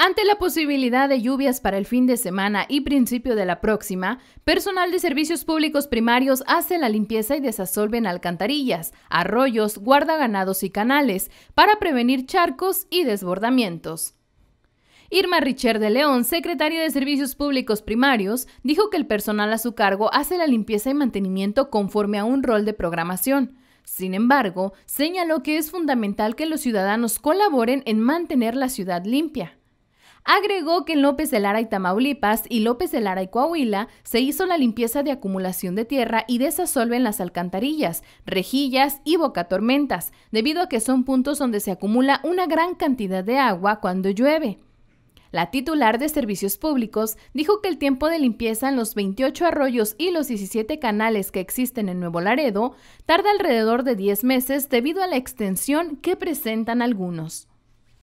Ante la posibilidad de lluvias para el fin de semana y principio de la próxima, personal de servicios públicos primarios hace la limpieza y desasolven alcantarillas, arroyos, guardaganados y canales para prevenir charcos y desbordamientos. Irma Richard de León, secretaria de Servicios Públicos Primarios, dijo que el personal a su cargo hace la limpieza y mantenimiento conforme a un rol de programación. Sin embargo, señaló que es fundamental que los ciudadanos colaboren en mantener la ciudad limpia agregó que en López de Lara y Tamaulipas y López de Lara y Coahuila se hizo la limpieza de acumulación de tierra y desasolven las alcantarillas, rejillas y bocatormentas, debido a que son puntos donde se acumula una gran cantidad de agua cuando llueve. La titular de Servicios Públicos dijo que el tiempo de limpieza en los 28 arroyos y los 17 canales que existen en Nuevo Laredo tarda alrededor de 10 meses debido a la extensión que presentan algunos.